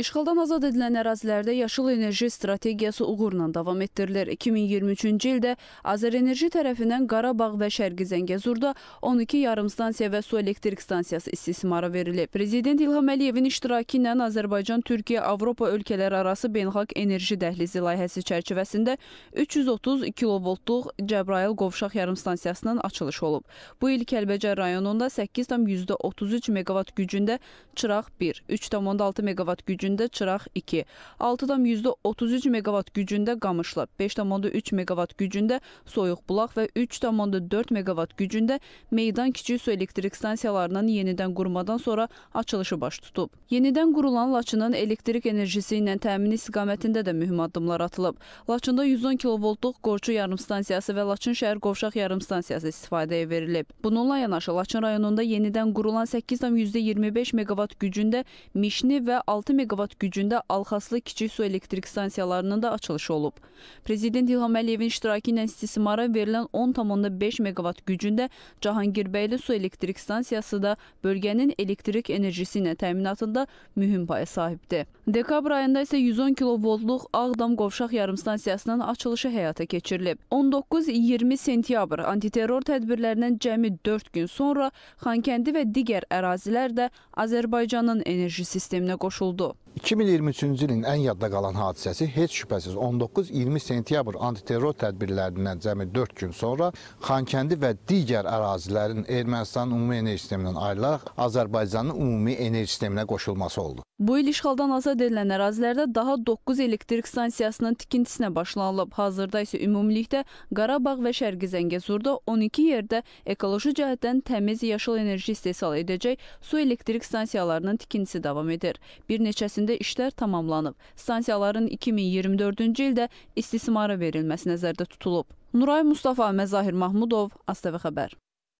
İşğaldan azad edilən ərazilərdə yaşıl enerji strategiyası uğurla davam etdirilir. 2023-cü ildə Azərenerji tərəfindən Qarabağ və Şərqi Zəngəzurda 12 yarımstansiya və su elektrik stansiyası istismara verilib. Prezident İlham Əliyevin iştirakı ilə Azərbaycan, Türkiyə, Avropa ölkələri arası beynəlxalq enerji dəhlizi layihəsi çərçivəsində 330 kilovoltluq Cəbrayıl qovşaq yarımstansiyasının açılışı olub. Bu il Kəlbəcər rayonunda 8,33 megavat gücündə çıraq 1, 3,6 megavat gücündə gücündə Çıraq 2, 6,33 megavat gücündə Qamışlı, 5,3 megavat gücündə Soyuqbulaq və 3,4 megavat gücündə Meydan Kiçik Su Elektrik Stansiyalarının yenidən qurmadan sonra açılışı baş tutub. Yenidən qurulan Laçının elektrik enerjisi ilə təmin istiqamətində də mühüm addımlar atılıb. Laçında 110 kilovoltluq Qorçu yarımstansiyası və Laçın şəhər Qovşaq yarımstansiyası istifadəyə verilib. Bununla yanaşı Laçın rayonunda yenidən qurulan 8,25 megavat gücündə Mişni və 6 megavat megavat gücündə Alxaslı kiçik su elektrik stansiyalarının da açılışı olub. Prezident İlham Əliyevin iştirakı ilə istismara verilən 10,5 megavat gücündə Cahangirbəyli su elektrik stansiyası da bölgənin elektrik enerjisi ilə təminatında mühüm paya sahibdir. Dekabr ayında isə 110 kilovoltluq Ağdam Qovşaq yarımstansiyasının açılışı həyata keçirilib. 19-20 sentyabr antiterror tədbirlərindən cəmi 4 gün sonra Xankəndi və digər ərazilər də Azərbaycanın enerji sisteminə qoşuldu. 2023-cü ilin ən yadda qalan hadisəsi heç şübhəsiz 19-20 sentyabr antiterror tədbirlərindən cəmi 4 gün sonra Xankəndi və digər ərazilərin Ermənistanın ümumi enerji sistemindən ayrılaraq Azərbaycanın ümumi enerji sisteminə qoşulması oldu. Bu il işğaldan azad edilən ərazilərdə daha 9 elektrik stansiyasının tikintisinə başlanılıb. Hazırda isə ümumilikdə Qarabağ və Şərqi Zəngəzurda 12 yerdə ekoloji cəhətdən təmiz yaşıl enerji istehsal edəcək su elektrik stansiyalarının tikintisi davam edir. Bir neçəsində müəssisəsində işlər tamamlanıb. Stansiyaların 2024-cü ildə istismara verilməsi nəzərdə tutulub. Nuray Mustafa, Məzahir Mahmudov, ASTV Xəbər.